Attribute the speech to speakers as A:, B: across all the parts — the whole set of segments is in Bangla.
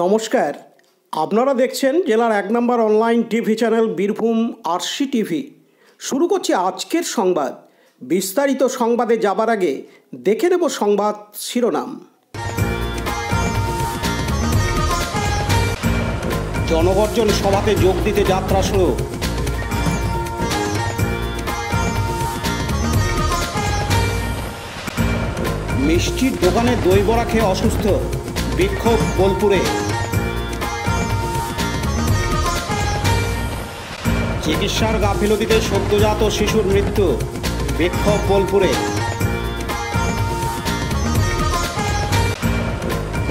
A: নমস্কার আপনারা দেখছেন জেলার এক নম্বর online TV channel Birbhum RC TV শুরু করছি আজকের সংবাদ বিস্তারিত সংবাদে যাবার আগে দেখে নেব সংবাদ শিরোনাম জনগর্জন সভাতে যোগ দিতে যাত্রা শুরু মিষ্টির দোকানে দই বড়া খেয়ে অসুস্থ বিক্ষোভ বোলপুরে চিকিৎসার গাফিলতিতে সদ্যজাত শিশুর মৃত্যু বিক্ষোভ বোলপুরে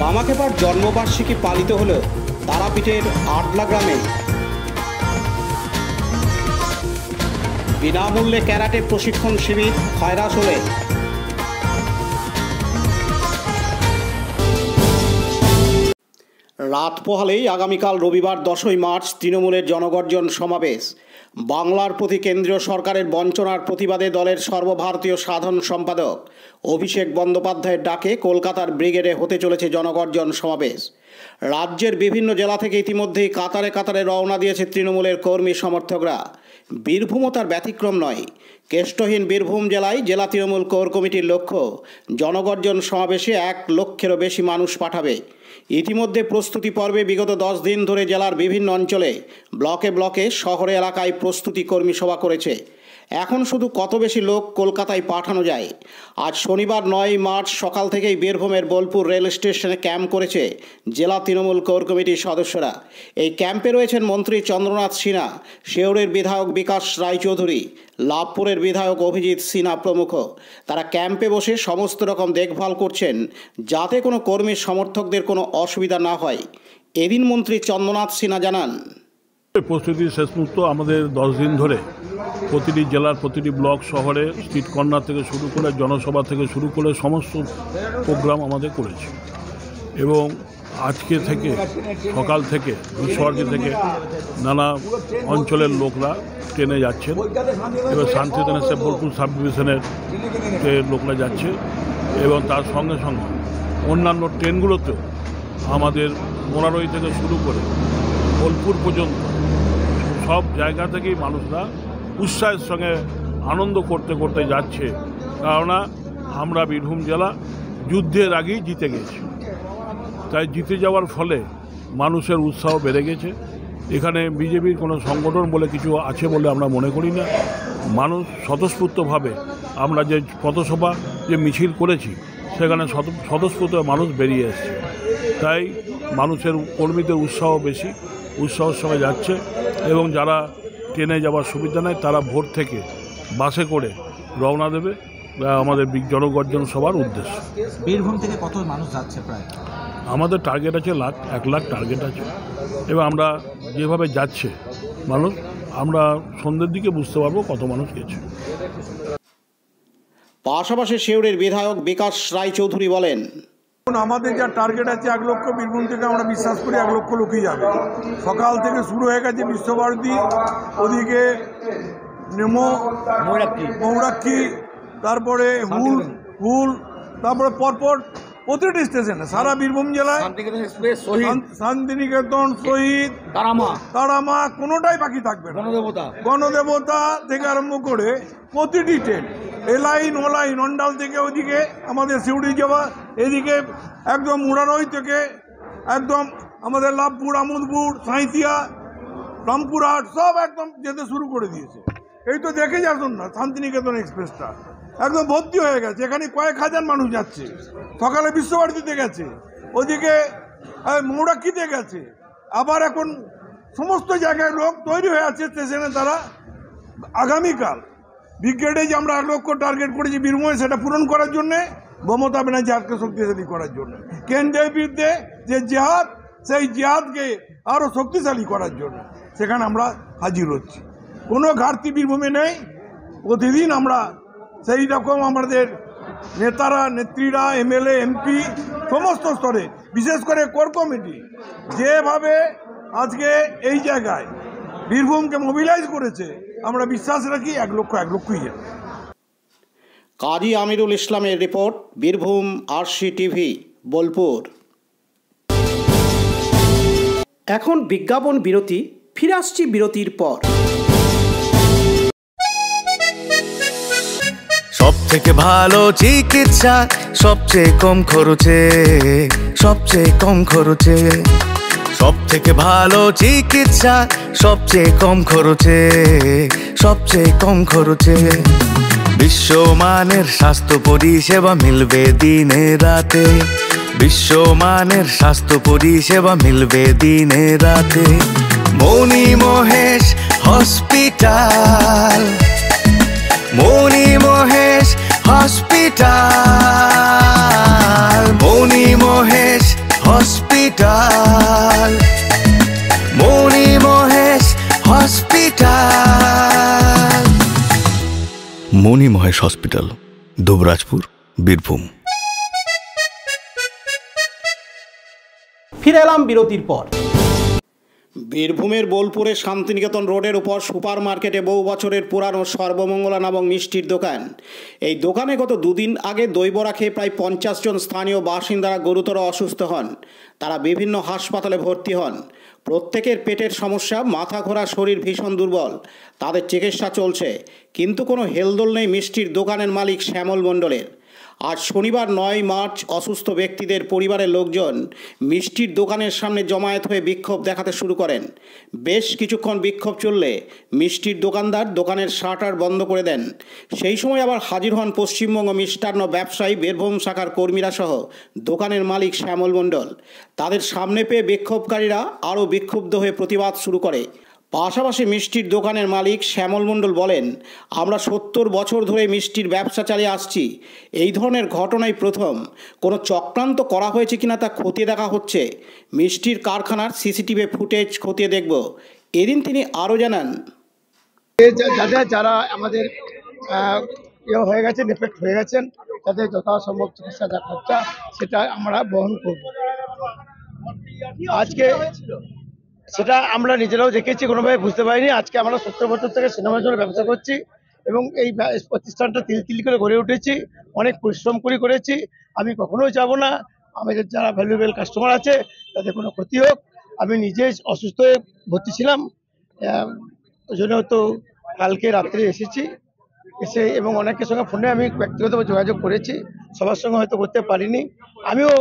A: বামাখেপার জন্মবার্ষিকী পালিত হল তারাপীঠের আটলা গ্রামে বিনামূল্যে ক্যারাটে প্রশিক্ষণ শিবির খয়রাস হলে রাত পোহালেই আগামীকাল রবিবার দশই মার্চ তৃণমূলের জনগর্জন সমাবেশ বাংলার প্রতি কেন্দ্রীয় সরকারের বঞ্চনার প্রতিবাদে দলের সর্বভারতীয় সাধারণ সম্পাদক অভিষেক বন্দ্যোপাধ্যায়ের ডাকে কলকাতার ব্রিগেডে হতে চলেছে জনগর্জন সমাবেশ রাজ্যের বিভিন্ন জেলা থেকে ইতিমধ্যেই কাতারে কাতারে রওনা দিয়েছে তৃণমূলের কর্মী সমর্থকরা বীরভূমও তার ব্যতিক্রম নয় কেষ্টহীন বীরভূম জেলায় জেলা তৃণমূল কোর কমিটির লক্ষ্য জনগর্জন সমাবেশে এক লক্ষেরও বেশি মানুষ পাঠাবে ইতিমধ্যে প্রস্তুতি পর্বে বিগত দশ দিন ধরে জেলার বিভিন্ন অঞ্চলে ব্লকে ব্লকে শহরে এলাকায় প্রস্তুতি কর্মী সভা করেছে এখন শুধু কত বেশি লোক কলকাতায় পাঠানো যায় আজ শনিবার নয় মার্চ সকাল থেকেই বীরভূমের বোলপুর রেল স্টেশনে ক্যাম্প করেছে জেলা তৃণমূল কোর কমিটির সদস্যরা এই ক্যাম্পে রয়েছেন মন্ত্রী চন্দ্রনাথ সিনহা শেউরের বিধায়ক বিকাশ রায়চৌধুরী লাভপুরের বিধায়ক অভিজিৎ সিনহা প্রমুখ তারা ক্যাম্পে বসে সমস্ত রকম দেখভাল করছেন যাতে কোনো কর্মীর সমর্থকদের কোনো অসুবিধা না হয় এদিন মন্ত্রী চন্দ্রনাথ সিনহা জানান
B: প্রস্তুতির শেষ মুহূর্ত আমাদের দশ দিন ধরে প্রতিটি জেলার প্রতিটি ব্লক শহরে স্ট্রিট কর্নার থেকে শুরু করে জনসভা থেকে শুরু করে সমস্ত প্রোগ্রাম আমাদের করেছি এবং আজকে থেকে সকাল থেকে বিশ্বর্গে থেকে নানা অঞ্চলের লোকরা ট্রেনে যাচ্ছেন এবার শান্তিনিকেতনের সে বোলপুর সাব ডিভিশনের লোকরা যাচ্ছে এবং তার সঙ্গে সঙ্গে অন্যান্য ট্রেনগুলোতেও আমাদের মোনারোই থেকে শুরু করে বোলপুর পর্যন্ত সব জায়গা থেকেই মানুষরা উৎসাহের সঙ্গে আনন্দ করতে করতে যাচ্ছে কেননা আমরা বীরভূম জেলা যুদ্ধের আগেই জিতে গেছি তাই জিতে যাওয়ার ফলে মানুষের উৎসাহ বেড়ে গেছে এখানে বিজেপির কোনো সংগঠন বলে কিছু আছে বলে আমরা মনে করি না মানুষ স্বতঃস্ফূর্তভাবে আমরা যে পথসভা যে মিছিল করেছি সেখানে স্বতঃস্ফূর্ত মানুষ বেরিয়ে এসছে তাই মানুষের কর্মীদের উৎসাহ বেশি উৎসাহ সঙ্গে যাচ্ছে এবং যারা ট্রেনে যাওয়ার সুবিধা নেয় তারা ভোর থেকে বাসে করে রওনা দেবে আমাদের জনগর্জন সবার উদ্দেশ্য বীরভূম থেকে কত মানুষ যাচ্ছে প্রায় আমাদের টার্গেট আছে লাখ এক লাখ টার্গেট আছে এবং আমরা যেভাবে যাচ্ছে মানুষ আমরা সন্ধ্যের দিকে বুঝতে পারবো কত মানুষ গেছে
A: পাশাপাশি শেউরের বিধায়ক বিকাশ রায়চৌধুরী বলেন
C: আমাদের যা টার্গেট আছে এক লক্ষ বীরভূম থেকে আমরা বিশ্বাস করি এক লক্ষ লোকই যাবে সকাল থেকে শুরু হয়ে গেছে বিশ্বভারতী ওদিকে নেমো মৌরাক্ষী তারপরে হুল হুল তারপরে পরপর প্রতিটি স্টেশনে সারা বীরভূম জেলায় শান্তিনিকেতন শহীদ তারামা তারামা কোনোটাই বাকি থাকবে গণদেবতা গণদেবতা থেকে আরম্ভ করে প্রতিটি ট্রেন এ লাইন ও লাইন অন্ডাল থেকে ওদিকে আমাদের শিউড়ি যাওয়া এদিকে একদম মুড়ারই থেকে একদম আমাদের লাভপুর আমোদপুর সাঁইথিয়া রামপুরহাট সব একদম যেতে শুরু করে দিয়েছে এই তো দেখে যাচ্ছেন না শান্তিনিকেতন এক্সপ্রেসটা একদম ভর্তি হয়ে গেছে এখানে কয়েক হাজার মানুষ যাচ্ছে সকালে বিশ্বভারতীতে গেছে ওদিকে মৌরাক্ষিতে গেছে আবার এখন সমস্ত জায়গায় লোক তৈরি হয়ে আছে স্টেশনে তারা আগামীকাল ব্রিগেডে যে আমরা এক লক্ষ টার্গেট করেছি বীরভূমে সেটা পূরণ করার জন্যে মমতা ব্যানার্জি আজকে শক্তিশালী করার জন্য কেন্দ্রের বিরুদ্ধে যে জেহাদ সেই জেহাদকে আরও শক্তিশালী করার জন্য সেখানে আমরা হাজির হচ্ছি কোনো ঘাটতি বীরভূমে নেই প্রতিদিন আমরা সেই রকম আমাদের নেতারা নেত্রীরা এমএলএ এমপি সমস্ত স্তরে বিশেষ করে কোর কমিটি যেভাবে আজকে এই জায়গায় বীরভূমকে মোবিলাইজ করেছে আমরা বিশ্বাস রাখি এক লক্ষ এক লক্ষই যাবে
A: কাজী আমিরুল ইসলামের report Birbhum RC TV Bolpur এখন বিজ্ঞাপন বিরতি ফিরে আসছি বিরতির পর
D: সব থেকে ভালো চিকিৎসা সবচেয়ে কম খরচে সবচেয়ে কম খরচে সবথেকে ভালো চিকিৎসা সবচেয়ে কম খরচে সবচেয়ে কম খরচে বিশ্বমানের স্বাস্থ্য পরিষেবা মিলবে দিনে রাতে বিশ্বমানের স্বাস্থ্য পরিষেবা মিলবে দিনে রাতে Moni Mahesh hospital Moni Mahesh hospital Moni Mahesh hospital Moni Mahesh hospital Moni Mahesh hospital Dubrajpur Birbhum
A: ফিরে এলাম বিরতির পর বীরভূমের বোলপুরে শান্তিনিকেতন রোডের উপর সুপার মার্কেটে বহু বছরের পুরানো সর্বমঙ্গলা নামক মিষ্টির দোকান এই দোকানে গত দুদিন আগে দৈবরা খেয়ে প্রায় পঞ্চাশ জন স্থানীয় বাসিন্দারা গুরুতর অসুস্থ হন তারা বিভিন্ন হাসপাতালে ভর্তি হন প্রত্যেকের পেটের সমস্যা মাথা ঘোরা শরীর ভীষণ দুর্বল তাদের চিকিৎসা চলছে কিন্তু কোনো হেলদোল নেই মিষ্টির দোকানের মালিক শ্যামল মণ্ডলের আজ শনিবার নয় মার্চ অসুস্থ ব্যক্তিদের পরিবারের লোকজন মিষ্টির দোকানের সামনে জমায়েত হয়ে বিক্ষোভ দেখাতে শুরু করেন বেশ কিছুক্ষণ বিক্ষোভ চললে মিষ্টির দোকানদার দোকানের শাটার বন্ধ করে দেন সেই সময় আবার হাজির হন পশ্চিমবঙ্গ মিষ্টান্ন ব্যবসায়ী বীরভূম শাখার কর্মীরা সহ দোকানের মালিক শ্যামল মণ্ডল তাদের সামনে পেয়ে বিক্ষোভকারীরা আরও বিক্ষুব্ধ হয়ে প্রতিবাদ শুরু করে পাশাপাশি মিষ্টির দোকানের মালিক শ্যামল মণ্ডল বলেন আমরা সত্তর বছর ধরে মিষ্টির ব্যবসা চালিয়ে আসছি এই ধরনের ঘটনাই প্রথম কোনো চক্রান্ত করা হয়েছে কিনা তা খতিয়ে দেখা হচ্ছে মিষ্টির কারখানার সিসিটিভি ফুটেজ খতিয়ে দেখব এদিন তিনি আরও জানান যাদের যারা আমাদের ইয়ে
D: হয়ে গেছে ডিফেক্ট হয়ে গেছেন তাদের যথাসম্ভব চিকিৎসা যা খরচা সেটা আমরা বহন করব আজকে সেটা আমরা নিজেরাও দেখেছি কোনোভাবে বুঝতে পারিনি আজকে আমরা সত্তর বছর থেকে সিনেমার জন্য ব্যবসা করছি এবং এই প্রতিষ্ঠানটা তিল তিল করে গড়ে উঠেছি অনেক পরিশ্রম করে করেছি আমি কখনোই যাব না আমাদের যারা ভ্যালুয়েবল কাস্টমার আছে তাদের কোনো ক্ষতি হোক আমি নিজে অসুস্থ হয়ে ভর্তি ছিলাম ওই জন্য তো কালকে রাত্রে এসেছি এসে এবং অনেকের সঙ্গে ফোনে আমি ব্যক্তিগতভাবে যোগাযোগ করেছি সবার সঙ্গে হয়তো করতে পারিনি আমিও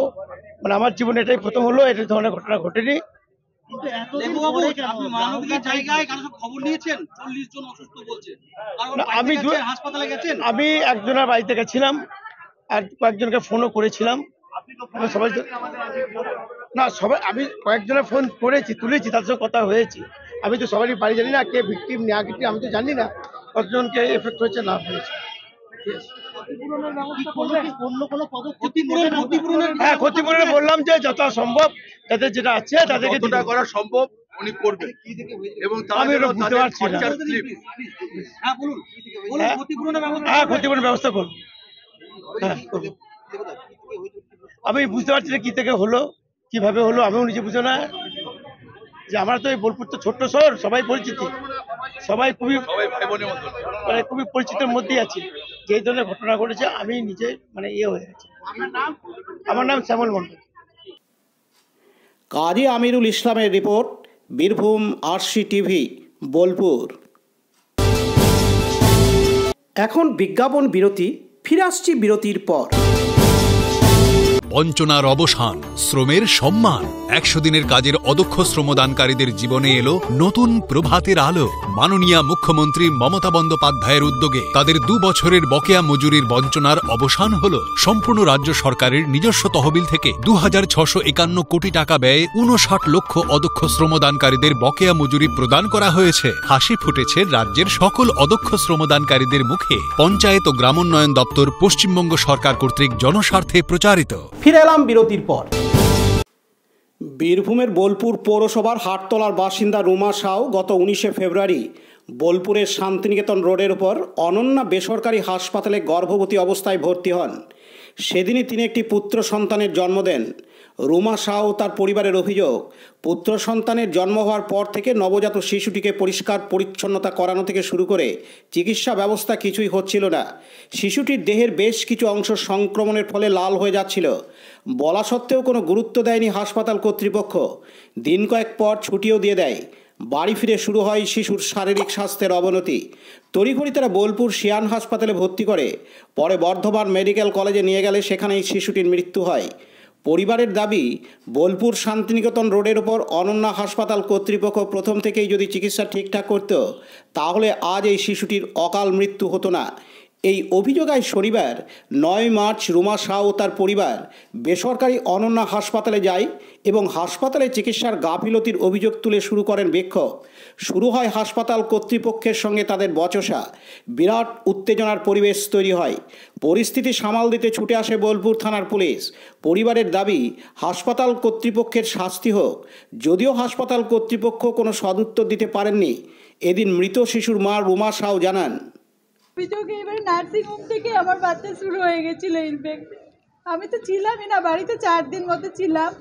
D: মানে আমার জীবনে এটাই প্রথম হলো এটা ধরনের ঘটনা ঘটেনি আমি একজনের বাড়িতে গেছিলাম কয়েকজনকে ফোনও করেছিলাম সবাই না সবাই আমি কয়েকজনের ফোন করেছি তুলেছি তার সঙ্গে কথা হয়েছি আমি তো সবারই বাড়ি জানি না কে ভিক্টিম নেওয়া আমি তো জানি না কতজনকে এফেক্ট হয়েছে না হয়েছে ঠিক আছে হ্যাঁ ক্ষতিপূরণে বললাম যে যত সম্ভব তাদের যেটা আছে তাদেরকে যেটা করা সম্ভব আমি বুঝতে পারছি হ্যাঁ, হ্যাঁ। ক্ষতিপূরণের ব্যবস্থা হ্যাঁ, আমি বুঝতে পারছি না কি থেকে হলো কিভাবে হলো আমিও নিজে বুঝো না যে আমরা তো এই বোলপুর তো ছোট্ট শহর সবাই পরিচিত সবাই খুবই মানে খুবই পরিচিতের মধ্যেই আছি যেই ধরনের ঘটনা ঘটেছে আমি নিজে মানে ইয়ে হয়ে গেছি আমার নাম শ্যামল মন্ডল
A: কাজী আমিরুল ইসলামের report Birbhum RC TV Bolpur এখন বিজ্ঞাপন বিরতি ফিরে আসছি বিরতির পর
B: বঞ্চনার অবসান শ্রমের সম্মান একশো দিনের কাজের অদক্ষ শ্রমদানকারীদের জীবনে এলো নতুন প্রভাতের আলো মাননীয় মুখ্যমন্ত্রী মমতা বন্দ্যোপাধ্যায়ের উদ্যোগে তাদের দু বছরের বকেয়া মজুরির বঞ্চনার অবসান হল সম্পূর্ণ রাজ্য সরকারের নিজস্ব তহবিল থেকে দু কোটি টাকা ব্যয়ে উনষাট লক্ষ অদক্ষ শ্রমদানকারীদের বকেয়া মজুরি প্রদান করা হয়েছে হাসি ফুটেছে রাজ্যের সকল অদক্ষ শ্রমদানকারীদের মুখে পঞ্চায়েত ও গ্রামোন্নয়ন দপ্তর পশ্চিমবঙ্গ সরকার কর্তৃক জনস্বার্থে প্রচারিত
A: ফিরে এলাম বিরতির পর বীরভূমের বোলপুর পৌরসভার হাটতলার বাসিন্দা রুমা সাউ গত উনিশে ফেব্রুয়ারি বোলপুরের শান্তিনিকেতন রোডের উপর অনন্যা বেসরকারি হাসপাতালে গর্ভবতী অবস্থায় ভর্তি হন সেদিনই তিনি একটি পুত্র সন্তানের জন্ম দেন রুমা শাহ তার পরিবারের অভিযোগ পুত্র সন্তানের জন্ম হওয়ার পর থেকে নবজাত শিশুটিকে পরিষ্কার পরিচ্ছন্নতা করানো থেকে শুরু করে চিকিৎসা ব্যবস্থা কিছুই হচ্ছিল না শিশুটির দেহের বেশ কিছু অংশ সংক্রমণের ফলে লাল হয়ে যাচ্ছিল বলা সত্ত্বেও কোনো গুরুত্ব দেয়নি হাসপাতাল কর্তৃপক্ষ দিন কয়েক পর ছুটিও দিয়ে দেয় বাড়ি ফিরে শুরু হয় শিশুর শারীরিক স্বাস্থ্যের অবনতি তড়িঘড়ি তারা বোলপুর শিয়ান হাসপাতালে ভর্তি করে পরে বর্ধমান মেডিকেল কলেজে নিয়ে গেলে সেখানেই শিশুটির মৃত্যু হয় পরিবারের দাবি বোলপুর শান্তিনিকেতন রোডের ওপর অনন্যা হাসপাতাল কর্তৃপক্ষ প্রথম থেকেই যদি চিকিৎসা ঠিকঠাক করত তাহলে আজ এই শিশুটির অকাল মৃত্যু হতো না এই অভিযোগায় শনিবার নয় মার্চ রুমা শাহ ও তার পরিবার বেসরকারি অনন্যা হাসপাতালে যায় এবং হাসপাতালে চিকিৎসার গাফিলতির অভিযোগ তুলে শুরু করেন বিক্ষোভ শুরু হয় হাসপাতাল কর্তৃপক্ষের সঙ্গে তাদের বচসা বিরাট উত্তেজনার পরিবেশ তৈরি হয় পরিস্থিতি সামাল দিতে ছুটে আসে বোলপুর থানার পুলিশ পরিবারের দাবি হাসপাতাল কর্তৃপক্ষের শাস্তি হোক যদিও হাসপাতাল কর্তৃপক্ষ কোনো সদুত্তর দিতে পারেননি এদিন মৃত শিশুর মা রুমা শাহ জানান
E: অভিযোগে এবার নার্সিংহোম থেকে আমার বাচ্চা শুরু হয়ে গেছিলো ইনফেক্ট আমি তো ছিলামই না বাড়িতে চার দিন মতো ছিলাম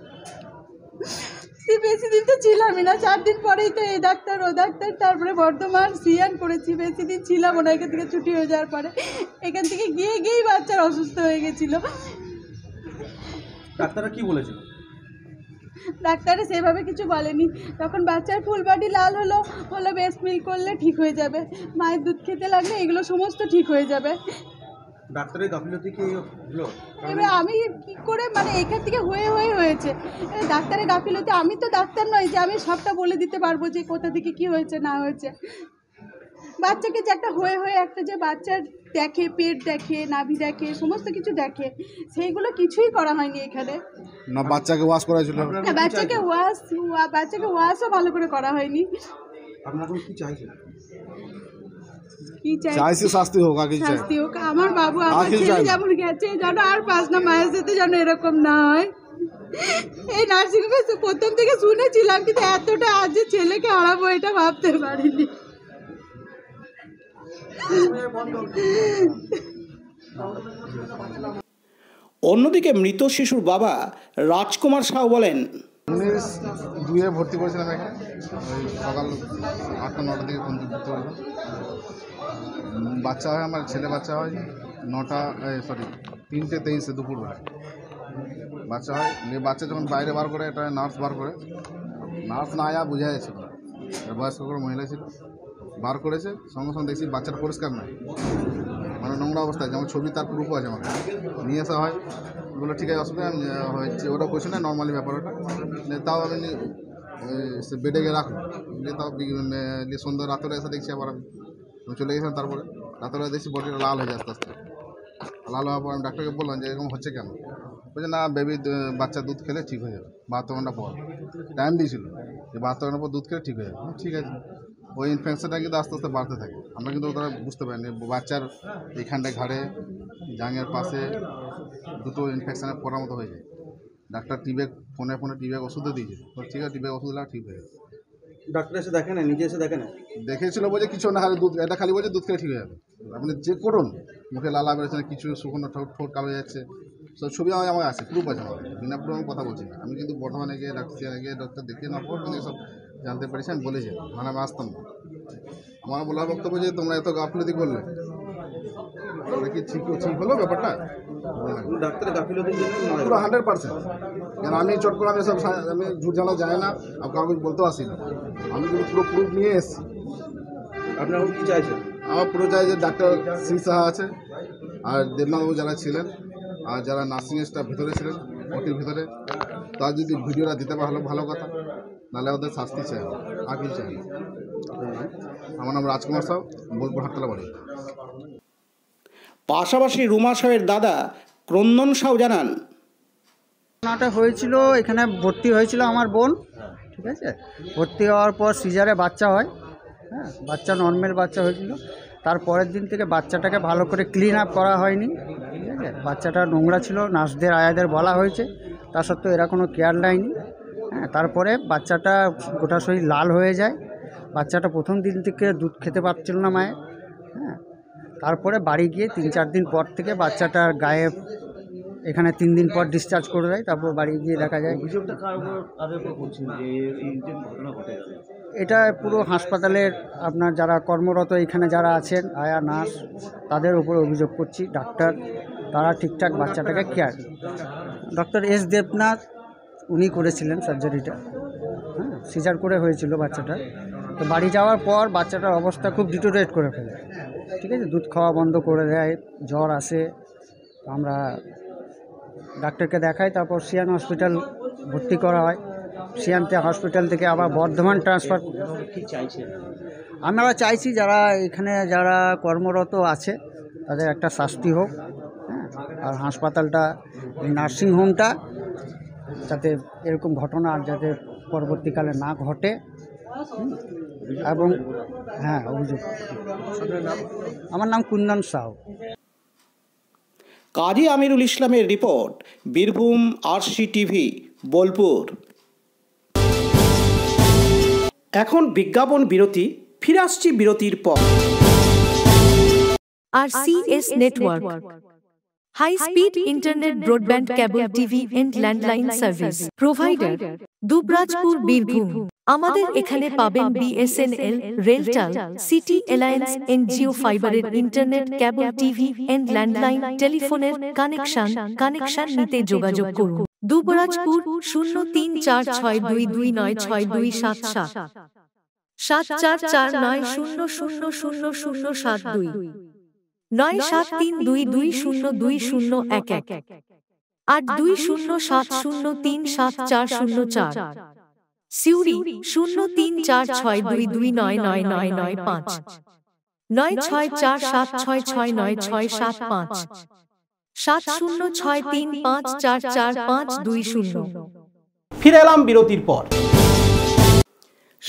E: সে বেশি দিন তো ছিলামই না চার দিন পরেই তো এই ডাক্তার ও ডাক্তার তারপরে বর্ধমান সিয়ান করেছি বেশি দিন ছিলাম ওনা এখান থেকে ছুটি হয়ে যাওয়ার পরে এখান থেকে গিয়ে গিয়েই বাচ্চার অসুস্থ হয়ে গেছিলো
F: ডাক্তাররা কি বলেছিল
E: ডাক্তারে সেভাবে কিছু বলেনি তখন বাচ্চার ফুল বডি লাল হলো হলো বেস্ট মিল করলে ঠিক হয়ে যাবে মায়ের দুধ খেতে লাগলে এগুলো সমস্ত ঠিক হয়ে যাবে
G: ডাক্তারের গাফিলতি এবার
E: আমি কি করে মানে এখান থেকে হয়ে হয়ে হয়েছে ডাক্তারের গাফিলতি আমি তো ডাক্তার নয় যে আমি সবটা বলে দিতে পারবো যে কোথা থেকে কি হয়েছে না হয়েছে বাচ্চাকে যে একটা হয়ে হয়ে একটা যে বাচ্চার দেখে পেট দেখে নাভি দেখে সমস্ত কিছু দেখে সেইগুলো কিছুই করা হয়নি এখানে
H: না বাচ্চাকে ওয়াশ করা ছিল না বাচ্চাকে
E: ওয়াশ বাচ্চাকে ওয়াশও ভালো করে করা হয়নি
H: আপনারা কি চাইছেন
E: চাই হোক শাস্তি হোক আমার বাবু আমার ছেলে যেমন গেছে যেন আর পাঁচ না যেন এরকম প্রথম থেকে শুনেছিলাম কিন্তু এতটা আজ ছেলেকে হারাবো এটা ভাবতে পারিনি
A: অন্যদিকে মৃত শিশুর বাবা রাজকুমার সাউ বলেন উনিশ
H: দুয়ে ভর্তি করেছিলাম এখানে ওই সকাল আটটা নটা থেকে ফোন ভর্তি করলাম বাচ্চা হয় আমার ছেলে বাচ্চা হয় নটা সরি তিনটে তেইশে দুপুর হয় বাচ্চা হয় বাচ্চা যখন বাইরে বার করে এটা নার্স বার করে নার্স না আয়া বুঝা যাচ্ছে বয়স্ক করে মহিলা ছিল বার করেছে সঙ্গে সঙ্গে দেখছি বাচ্চাটা পরিষ্কার নয় মানে নোংরা অবস্থায় যেমন ছবি তার প্রুফ আছে আমাকে নিয়ে আসা হয় বলে ঠিক আছে অসুবিধা হয়েছে ওটা কোশ না নর্মালি ব্যাপার ওটা তাও আমি সে বেডে গিয়ে রাখলাম তাও সন্ধ্যা রাত্রে এসে দেখছি আবার আমি চলে গেছিলাম তারপরে রাত্রে দেখছি বডিটা লাল হয়ে যায় আস্তে আস্তে লাল হওয়ার পর আমি ডাক্তারকে বললাম যে এরকম হচ্ছে কেন বলছে না বেবি বাচ্চা দুধ খেলে ঠিক হয়ে যাবে বাহাত্তর ঘন্টা পর টাইম দিয়েছিল যে বাহাত্তর ঘন্টা পর দুধ খেলে ঠিক হয়ে যাবে ঠিক আছে ওই ইনফেকশনটা কিন্তু আস্তে আস্তে বাড়তে থাকে আমরা কিন্তু তারা বুঝতে পারিনি বাচ্চার এইখানটায় ঘাড়ে জাঙের পাশে দুটো ইনফেকশানের পড়ার মতো হয়ে যায় ডাক্তার টিবে ফোনে ফোনে টিবে ওষুধও দিয়েছে ঠিক আছে টিবে ওষুধ ঠিক হয়ে গেছে ডাক্তার এসে দেখে না নিজে এসে দেখে না দেখেছিল বলছে কিছু না খালি দুধ এটা খালি বলছে দুধ খেয়ে ঠিক হয়ে যাবে আপনি যে করুন মুখে লালা বেড়েছে না কিছু শুকনো ঠোঁট ঠোঁট কালো যাচ্ছে সব ছবি আমার আমার আছে প্রুফ আছে আমার বিনা প্রুফ কথা বলছি না আমি কিন্তু বর্ধমানে গিয়ে ডাক্তার গিয়ে ডাক্তার দেখিয়ে না পর কিন্তু সব জানতে পেরেছি আমি বলেছি মানে আমি আসতাম না আমার বলার বক্তব্য যে তোমরা এত গাফলতি করলে কি ঠিক ঠিক হলো ব্যাপারটা পুরো হান্ড্রেড পার্সেন্ট কেন আমি চট করে আমি সব আমি ঝুট জানা যায় না আর কাউকে বলতে আসি না আমি কিন্তু পুরো প্রুফ নিয়ে এসেছি আপনার কি চাইছেন আমার পুরো চাই যে ডাক্তার শ্রী সাহা আছে আর দেবনাথবাবু যারা ছিলেন আর যারা নার্সিং স্টাফ ভিতরে ছিলেন ওটির ভিতরে তার যদি ভিডিওটা দিতে ভালো ভালো কথা নাহলে ওদের শাস্তি চাই আর কিছু চাই
A: আমার নাম রাজকুমার সাহ বোলপুর হাততলা বাড়ি পাশাপাশি
F: রুমা সাহের দাদা ক্রন্দন সাহ জানান ঘটনাটা হয়েছিল এখানে ভর্তি হয়েছিল আমার বোন ঠিক আছে ভর্তি হওয়ার পর সিজারে বাচ্চা হয় হ্যাঁ বাচ্চা নর্মেল বাচ্চা হয়েছিল তার পরের দিন থেকে বাচ্চাটাকে ভালো করে ক্লিন আপ করা হয়নি ঠিক আছে বাচ্চাটা নোংরা ছিল নার্সদের আয়াদের বলা হয়েছে তা সত্ত্বেও এরা কোনো কেয়ার নেয়নি হ্যাঁ তারপরে বাচ্চাটা গোটা শরীর লাল হয়ে যায় বাচ্চাটা প্রথম দিন থেকে দুধ খেতে পারছিল না মায়ের হ্যাঁ তারপরে বাড়ি গিয়ে তিন চার দিন পর থেকে বাচ্চাটার গায়ে এখানে তিন দিন পর ডিসচার্জ করে দেয় তারপর বাড়ি গিয়ে দেখা যায় এটা পুরো হাসপাতালের আপনার যারা কর্মরত এখানে যারা আছেন আয়া নার্স তাদের উপর অভিযোগ করছি ডাক্তার তারা ঠিকঠাক বাচ্চাটাকে কেয়ার ডক্টর এস দেবনাথ উনি করেছিলেন সার্জারিটা হ্যাঁ সিজার করে হয়েছিল বাচ্চাটা তো বাড়ি যাওয়ার পর বাচ্চাটার অবস্থা খুব ডিটোরেট করে ফেলে ঠিক আছে দুধ খাওয়া বন্ধ করে দেয় জ্বর আসে আমরা ডাক্তারকে দেখাই তারপর সিয়ান হসপিটাল ভর্তি করা হয় সিয়ান হসপিটাল থেকে আবার বর্ধমান ট্রান্সফার আমরা চাইছি যারা এখানে যারা কর্মরত আছে তাদের একটা শাস্তি হোক হ্যাঁ, আর হাসপাতালটা নার্সিং হোমটা যাতে এরকম ঘটনা আর যাতে পরবর্তীকালে না ঘটে এবং হ্যাঁ অভিযোগ আমার নাম কুন্দন সাউ
A: কাজী আমিরুল ইসলামের report Birbhum RC TV Bolpur এখন বিজ্ঞাপন বিরতি ফিরে আসছি বিরতির পর
I: R C S network High speed internet broadband cable TV and landline service provider Dubrajpur Birbhum আমাদের এখানে পাবেন BSNL RailTel city alliance NGO ফাইবারের internet cable TV and landline টেলিফোনের কানেকশন কানেকশন নিতে যোগাযোগ করুন দুবরাজপুর শূন্য তিন চার ছয় দুই দুই নয় ছয় দুই সাত সাত সাত চার চার নয় শূন্য শূন্য শূন্য শূন্য সাত দুই নয় সাত তিন দুই দুই শূন্য দুই শূন্য এক এক এক আট দুই শূন্য সাত শূন্য তিন সাত চার শূন্য চার সিউড়ি শূন্য তিন চার ছয় দুই দুই নয় নয় নয় নয় পাঁচ
B: নয় ছয় চার সাত ছয় ছয় নয় ছয় সাত পাঁচ
I: সাত শূন্য ছয় তিন পাঁচ চার চার পাঁচ দুই শূন্য
A: ফিরে এলাম বিরতির পর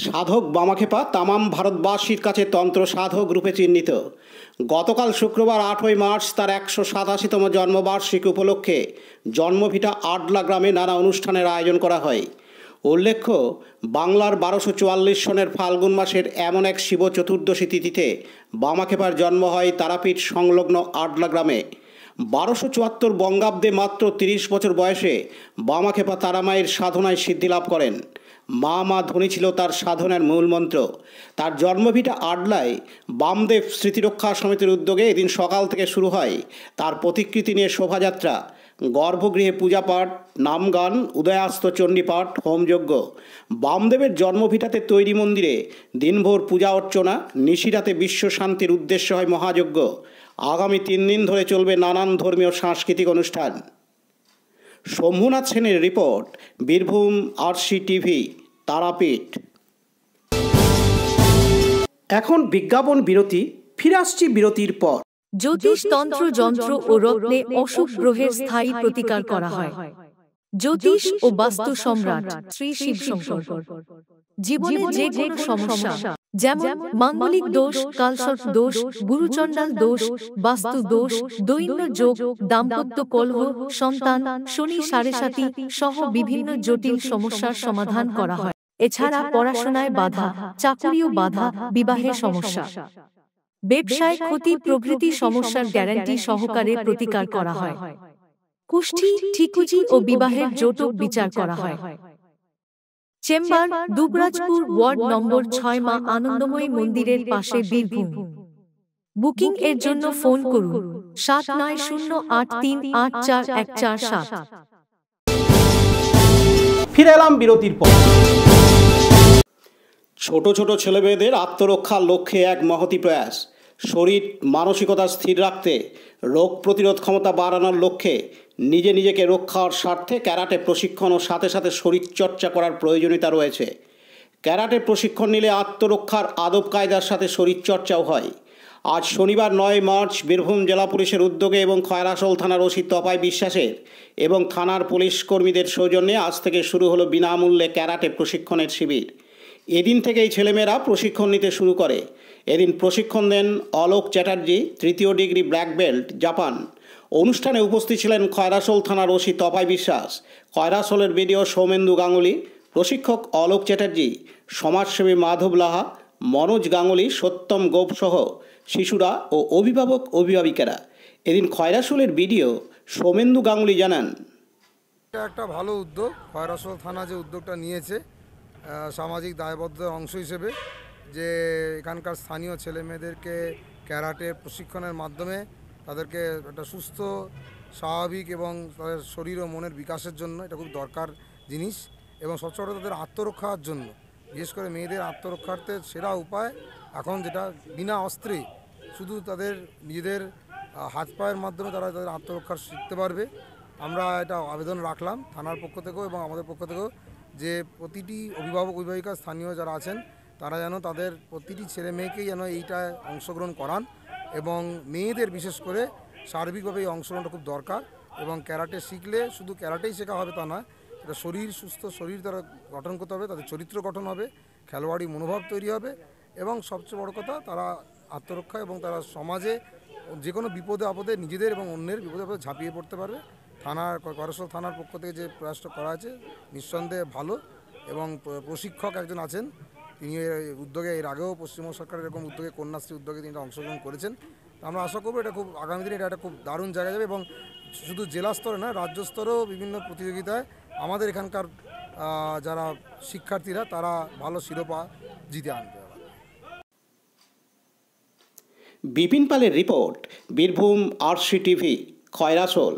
A: সাধক বামাখেপা তামাম ভারতবাসীর কাছে তন্ত্র সাধক রূপে চিহ্নিত গতকাল শুক্রবার আটই মার্চ তার একশো সাতাশিতম জন্মবার্ষিকী উপলক্ষে জন্মভিটা আডলা গ্রামে নানা অনুষ্ঠানের আয়োজন করা হয় উল্লেখ্য বাংলার বারোশো চুয়াল্লিশ সনের ফাল্গুন মাসের এমন এক শিব চতুর্দশী তিথিতে বামাখেপার জন্ম হয় তারাপীঠ সংলগ্ন আডলা গ্রামে বারোশো চুয়াত্তর বঙ্গাব্দে মাত্র তিরিশ বছর বয়সে বামাখেপা তারামায়ের সাধনায় সিদ্ধি লাভ করেন মা মা ধ্বনি ছিল তার সাধনার মূল মন্ত্র তার জন্মভিটা আডলায় বামদেব স্মৃতিরক্ষা সমিতির উদ্যোগে এদিন সকাল থেকে শুরু হয় তার প্রতিকৃতি নিয়ে শোভাযাত্রা গর্ভগৃহে পূজাপাঠ নামগান উদয়াস্ত চণ্ডীপাঠ হোমযজ্ঞ বামদেবের জন্মভিটাতে তৈরি মন্দিরে দিনভর পূজা অর্চনা নিশিরাতে বিশ্বশান্তির উদ্দেশ্য হয় মহাযজ্ঞ আগামী তিন দিন ধরে চলবে নানান ধর্মীয় সাংস্কৃতিক অনুষ্ঠান শম্ভুনাথ সেনের report Birbhum RC TV Tarapith এখন বিজ্ঞাপন বিরতি ফিরে আসছি বিরতির পর
I: জ্যোতিষতন্ত্র যন্ত্র ও রত্নে অসুখ গ্রহের স্থায়ী প্রতিকার করা হয় জ্যোতিষ ও বাস্তু সম্রাট শ্রী শিব শঙ্কর
B: জীবনে যে কোনো সমস্যা যেমন মাঙ্গলিক দোষ কালসর্প দোষ
I: গুরুচণ্ডাল দোষ বাস্তু দোষ দৈন্য যোগ দাম্পত্য কলহ সন্তান শনি সাড়ে সাতি সহ বিভিন্ন জটিল সমস্যার সমাধান করা হয় এছাড়া পড়াশোনায় বাধা চাকরিও বাধা বিবাহের সমস্যা ব্যবসায় ক্ষতি প্রভৃতি সমস্যার গ্যারান্টি সহকারে প্রতিকার করা হয় কুষ্ঠি ঠিকুজি ও বিবাহের জোটক বিচার করা হয় চেম্বার দুবরাজপুর ওয়ার্ড নম্বর ছয় মা আনন্দময়ী মন্দিরের পাশে বীরভূম বুকিং এর জন্য ফোন করুন সাত নয় শূন্য আট তিন আট চার এক চার সাত
A: ফিরে এলাম বিরতির পর ছোট ছোট ছেলেমেয়েদের আত্মরক্ষার লক্ষ্যে এক মহতি প্রয়াস শরীর মানসিকতা স্থির রাখতে রোগ প্রতিরোধ ক্ষমতা বাড়ানোর লক্ষ্যে নিজে নিজেকে রক্ষার স্বার্থে ক্যারাটে প্রশিক্ষণ ও সাথে সাথে শরীরচর্চা করার প্রয়োজনীয়তা রয়েছে ক্যারাটে প্রশিক্ষণ নিলে আত্মরক্ষার আদব কায়দার সাথে শরীরচর্চাও হয় আজ শনিবার নয় মার্চ বীরভূম জেলা পুলিশের উদ্যোগে এবং খয়রাসোল থানার ওসি তপাই বিশ্বাসের এবং থানার পুলিশ কর্মীদের সৌজন্যে আজ থেকে শুরু হলো বিনামূল্যে ক্যারাটে প্রশিক্ষণের শিবির এদিন থেকেই ছেলেমেয়েরা প্রশিক্ষণ নিতে শুরু করে এদিন প্রশিক্ষণ দেন অলোক চ্যাটার্জি তৃতীয় ডিগ্রি ব্ল্যাক বেল্ট জাপান অনুষ্ঠানে উপস্থিত ছিলেন খয়রাসোল থানার ওসি তপাই বিশ্বাস খয়রাসোলের বিডিও সৌমেন্দু গাঙ্গুলি প্রশিক্ষক অলোক চ্যাটার্জি সমাজসেবী মাধব লাহা মনোজ গাঙ্গুলি সত্যম গোপসহ শিশুরা ও অভিভাবক অভিভাবিকারা এদিন খয়রাসোলের বিডিও সৌমেন্দু গাঙ্গুলি জানান
G: একটা ভালো উদ্যোগ খয়রাসোল থানা যে উদ্যোগটা নিয়েছে সামাজিক দায়বদ্ধতার অংশ হিসেবে যে এখানকার স্থানীয় ছেলেমেয়েদেরকে ক্যারাটে প্রশিক্ষণের মাধ্যমে তাদেরকে একটা সুস্থ স্বাভাবিক এবং তাদের শরীর ও মনের বিকাশের জন্য এটা খুব দরকার জিনিস এবং সবচেয়ে তাদের আত্মরক্ষার জন্য বিশেষ করে মেয়েদের আত্মরক্ষার্থে সেরা উপায় এখন যেটা বিনা অস্ত্রে শুধু তাদের নিজেদের হাত পায়ের মাধ্যমে তারা তাদের আত্মরক্ষা শিখতে পারবে আমরা এটা আবেদন রাখলাম থানার পক্ষ থেকেও এবং আমাদের পক্ষ থেকেও যে প্রতিটি অভিভাবক অভিভাবিকা স্থানীয় যারা আছেন তারা যেন তাদের প্রতিটি ছেলে মেয়েকেই যেন এইটায় অংশগ্রহণ করান এবং মেয়েদের বিশেষ করে সার্বিকভাবে এই অংশগ্রহণটা খুব দরকার এবং ক্যারাটে শিখলে শুধু ক্যারাটেই শেখা হবে তা নয় সেটা শরীর সুস্থ শরীর তারা গঠন করতে হবে তাদের চরিত্র গঠন হবে খেলোয়াড়ি মনোভাব তৈরি হবে এবং সবচেয়ে বড় কথা তারা আত্মরক্ষা এবং তারা সমাজে যে কোনো বিপদে আপদে নিজেদের এবং অন্যের বিপদে আপদে ঝাঁপিয়ে পড়তে পারবে থানার করেশ্বর থানার পক্ষ থেকে যে প্রয়াসটা করা আছে নিঃসন্দেহে ভালো এবং প্রশিক্ষক একজন আছেন তিনি উদ্যোগে এর আগেও পশ্চিমবঙ্গ সরকার এরকম উদ্যোগে কন্যাশ্রী উদ্যোগে তিনি অংশগ্রহণ করেছেন আমরা আশা করবো এটা খুব আগামী দিনে এটা একটা খুব দারুণ জায়গা যাবে এবং শুধু জেলা স্তরে না রাজ্য স্তরেও বিভিন্ন প্রতিযোগিতায় আমাদের এখানকার যারা শিক্ষার্থীরা তারা ভালো শিরোপা জিতে আনবে
A: বিপিন পালের report Birbhum C TV Khoyrasol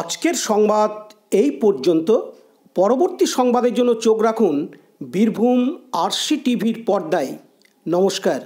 A: আজকের সংবাদ এই পর্যন্ত পরবর্তী সংবাদের জন্য চোখ রাখুন বীরভূম আরসি টিভির পর্দায় নমস্কার